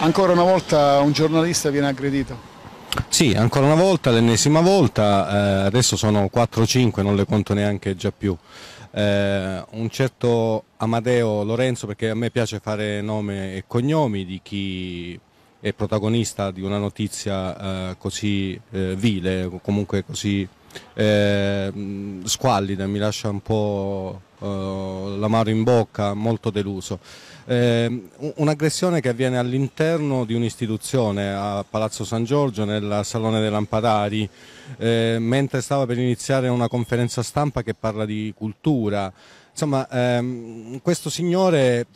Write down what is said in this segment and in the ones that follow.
Ancora una volta un giornalista viene aggredito. Sì, ancora una volta, l'ennesima volta, eh, adesso sono 4-5, non le conto neanche già più. Eh, un certo Amadeo Lorenzo, perché a me piace fare nome e cognomi di chi è protagonista di una notizia eh, così eh, vile, comunque così eh, squallida, mi lascia un po' eh, l'amaro in bocca, molto deluso. Eh, un'aggressione che avviene all'interno di un'istituzione a Palazzo San Giorgio, nel Salone dei Lampadari, eh, mentre stava per iniziare una conferenza stampa che parla di cultura. Insomma, ehm, questo signore...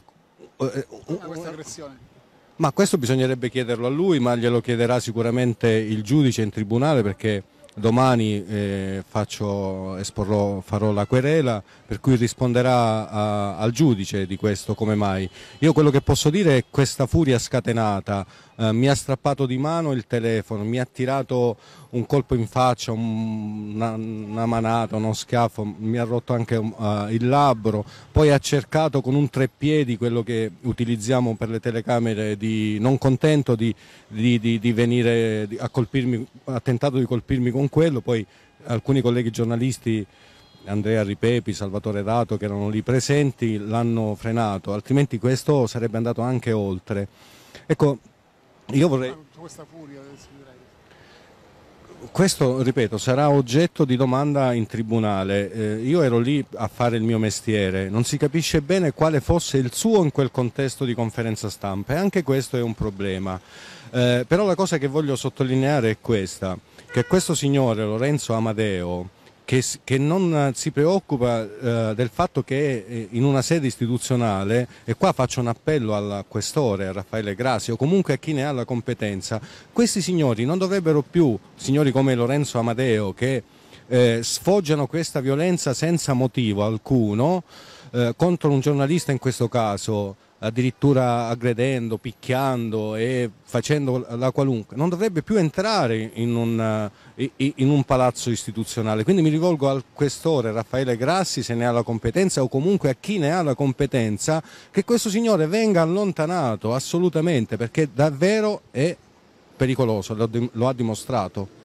Eh, eh, questa aggressione? Ma questo bisognerebbe chiederlo a lui, ma glielo chiederà sicuramente il giudice in tribunale perché domani eh, faccio, esporrò, farò la querela per cui risponderà a, al giudice di questo come mai. Io quello che posso dire è che questa furia scatenata eh, mi ha strappato di mano il telefono, mi ha tirato un colpo in faccia, un, una, una, manata, uno schiaffo, mi ha rotto anche uh, il labbro, poi ha cercato con un treppiedi quello che utilizziamo per le telecamere di non contento di, di, di, di venire a colpirmi, ha tentato di colpirmi con con quello, poi alcuni colleghi giornalisti, Andrea Ripepi, Salvatore Dato, che erano lì presenti, l'hanno frenato, altrimenti questo sarebbe andato anche oltre. Ecco, io vorrei... Questa furia del questo, ripeto, sarà oggetto di domanda in tribunale. Eh, io ero lì a fare il mio mestiere, non si capisce bene quale fosse il suo in quel contesto di conferenza stampa e anche questo è un problema. Eh, però la cosa che voglio sottolineare è questa, che questo signore Lorenzo Amadeo che, che, non eh, si preoccupa eh, del fatto che eh, in una sede istituzionale, e qua faccio un appello al questore, a Raffaele Grassi o comunque a chi ne ha la competenza, questi signori non dovrebbero più, signori come Lorenzo Amadeo che eh, sfoggiano questa violenza senza motivo alcuno, eh, contro un giornalista in questo caso, addirittura aggredendo, picchiando e facendo la qualunque, non dovrebbe più entrare in un, eh, in un, palazzo istituzionale. Quindi mi rivolgo al questore Raffaele Grassi, se ne ha la competenza, o comunque a chi ne ha la competenza, che questo signore venga allontanato assolutamente, perché davvero è pericoloso, lo ha dimostrato.